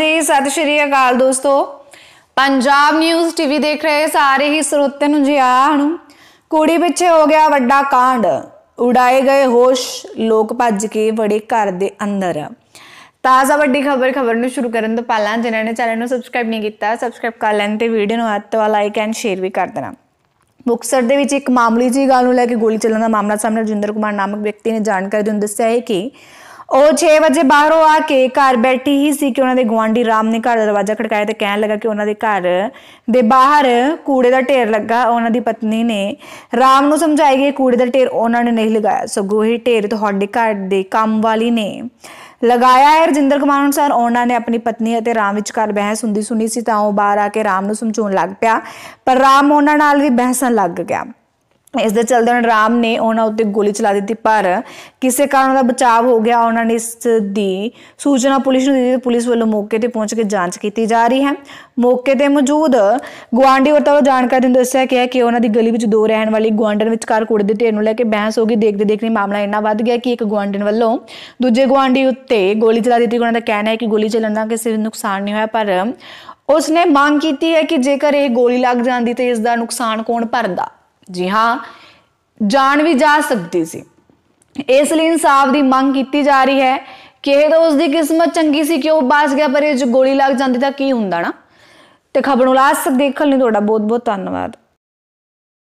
ਹਾਂਜੀ ਸਤਿ ਸ਼੍ਰੀ ਅਕਾਲ ਦੋਸਤੋ ਪੰਜਾਬ ਨਿਊਜ਼ ਟੀਵੀ ਦੇਖ ਰਹੇ ਸਾਰੇ ਹੀ ਸਰੋਤਿਆਂ ਨੂੰ ਜੀ ਆਹ ਨੂੰ ਕੁੜੀ ਪਿੱਛੇ ਹੋ ਗਿਆ ਵੱਡਾ ਕਾਂਡ ਉਡਾਏ ਗਏ ਹੋਸ਼ ਲੋਕ ਭੱਜ ਕੇ ਬੜੇ ਘਰ ਦੇ ਅੰਦਰ ਤਾਜ਼ਾ ਵੱਡੀ ਖਬਰ ਖਬਰ ਨੂੰ ਸ਼ੁਰੂ ਕਰਨ ਤੋਂ ਪਹਿਲਾਂ ਜਿਨ੍ਹਾਂ ਨੇ ਚੈਨਲ ਨੂੰ ਸਬਸਕ੍ਰਾਈਬ ਨਹੀਂ ਕੀਤਾ ਸਬਸਕ੍ਰਾਈਬ ਕਰ ਲੈਣ ਤੇ ਵੀਡੀਓ ਨੂੰ ਅੱਤ ਤੋਂ ਲਾਈਕ ਐਂਡ ਸ਼ੇਅਰ ਵੀ ਕਰ ਦੇਣਾ ਮੁਕਸਰ ਦੇ ਵਿੱਚ ਇੱਕ ਮਾਮਲੀ ਜੀ ਗੱਲ ਨੂੰ ਲੈ ਕੇ ਗੋਲੀ ਚੱਲਣ ਦਾ ਮਾਮਲਾ ਸਾਹਮਣੇ ਰਜਿੰਦਰ ਕੁਮਾਰ ਨਾਮਕ ਵਿਅਕਤੀ ਨੇ ਜਾਣਕਾਰੀ ਦਿੰਦੇ ਦੱਸਿਆ ਹੈ ਕਿ ਉਹ 6 ਵਜੇ ਬਾਹਰੋਂ ਆ ਕੇ ਘਰ ਬੈਠੀ ਹੀ ਸੀ ਕਿ ਉਹਨਾਂ ਦੇ ਗਵਾਂਡੀ ਰਾਮ ਨੇ ਘਰ ਦਾ ਦਰਵਾਜ਼ਾ ਖੜਕਾਇਆ ਤੇ ਕਹਿਣ ਲੱਗਾ ਕਿ ਉਹਨਾਂ ਦੇ ਘਰ ਦੇ ਬਾਹਰ ਕੂੜੇ ਦਾ ਢੇਰ ਲੱਗਾ ਉਹਨਾਂ ਦੀ ਪਤਨੀ ਨੇ ਰਾਮ ਨੂੰ ਸਮਝਾਇਆ ਕਿ ਕੂੜੇ ਦਾ ਢੇਰ ਉਹਨਾਂ ਨੇ ਨਹੀਂ ਲਗਾਇਆ ਸੋ ਇਹ ਢੇਰ ਤੁਹਾਡੇ ਘਰ ਦੇ ਕੰਮ ਵਾਲੀ ਨੇ ਲਗਾਇਆ ਹੈ ਰਜਿੰਦਰ ਕੁਮਾਰ ਅਨੁਸਾਰ ਉਹਨਾਂ ਨੇ ਆਪਣੀ ਪਤਨੀ ਅਤੇ ਰਾਮ ਵਿਚਕਾਰ ਬਹਿਸ ਹੁੰਦੀ ਸੁਣੀ ਸੀ ਤਾਂ ਉਹ ਬਾਹਰ ਆ ਕੇ ਰਾਮ ਨੂੰ ਸਮਝਾਉਣ ਲੱਗ ਪਿਆ ਪਰ ਰਾਮ ਉਹਨਾਂ ਨਾਲ ਵੀ ਬਹਿਸਾਂ ਲੱਗ ਗਿਆ ਇਸ ਦੇ ਹੁਣ ਰਾਮ ਨੇ ਉਹਨਾਂ ਉੱਤੇ ਗੋਲੀ ਚਲਾ ਦਿੱਤੀ ਪਰ ਕਿਸੇ ਕਾਰਨ ਦਾ ਬਚਾਅ ਹੋ ਗਿਆ ਉਹਨਾਂ ਨੇ ਇਸ ਦੀ ਸੂਚਨਾ ਪੁਲਿਸ ਨੂੰ ਦਿੱਤੀ ਪੁਲਿਸ ਵੱਲੋਂ ਮੌਕੇ ਤੇ ਪਹੁੰਚ ਕੇ ਜਾਂਚ ਕੀਤੀ ਜਾ ਰਹੀ ਹੈ ਮੌਕੇ ਤੇ ਮੌਜੂਦ ਗਵਾਂਢੀ ਔਰਤਾਂ ਜਾਣਕਾਰੀ ਦਿੰਦੇ ਦੱਸਿਆ ਗਿਆ ਕਿ ਉਹਨਾਂ ਦੀ ਗਲੀ ਵਿੱਚ ਦੋ ਰਹਿਣ ਵਾਲੀ ਗਵਾਂਢਣ ਵਿਚਕਾਰ ਕੁੜੀ ਦੇ ਢੇਰ ਨੂੰ ਲੈ ਕੇ ਬਹਿਸ ਹੋ ਗਈ ਦੇਖਦੇ ਦੇਖਦੇ ਮਾਮਲਾ ਇੰਨਾ ਵੱਧ ਗਿਆ ਕਿ ਇੱਕ ਗਵਾਂਢਣ ਵੱਲੋਂ ਦੂਜੇ ਗਵਾਂਢੀ ਉੱਤੇ ਗੋਲੀ ਚਲਾ ਦਿੱਤੀ ਉਹਨਾਂ ਦਾ ਕਹਿਣਾ ਹੈ ਕਿ ਗੋਲੀ ਚੱਲਣ ਦਾ ਕਿਸੇ ਨੁਕਸਾਨ ਨਹੀਂ ਹੋਇਆ ਪਰ ਉਸਨੇ ਮੰਗ ਕੀਤੀ ਹੈ ਕਿ ਜੇਕਰ ਇਹ ਗੋਲੀ ਲੱਗ ਜਾਂਦੀ ਤੇ ਇਸ ਦਾ ਨੁਕਸਾਨ ਕੌਣ ਭਰਦਾ ਜੀ ਹਾਂ ਜਾਣ ਵੀ ਜਾ ਸਕਦੀ ਸੀ ਇਸ ਲਈ ਇਨਸਾਫ ਦੀ ਮੰਗ ਕੀਤੀ ਜਾ ਰਹੀ ਹੈ ਕਿ ਇਹ ਤਾਂ ਦੀ ਕਿਸਮਤ ਚੰਗੀ ਸੀ ਕਿ ਉਹ ਬਾਸ ਗਿਆ ਪਰ ਇਹ ਜੋ ਗੋਲੀ ਲੱਗ ਜਾਂਦੀ ਤਾਂ ਕੀ ਹੁੰਦਾ ਨਾ ਤੇ ਖਬਰ ਨੂੰ ਲਾਸਟ ਤੱਕ ਦੇਖਣ ਲਈ ਤੁਹਾਡਾ ਬਹੁਤ ਬਹੁਤ ਧੰਨਵਾਦ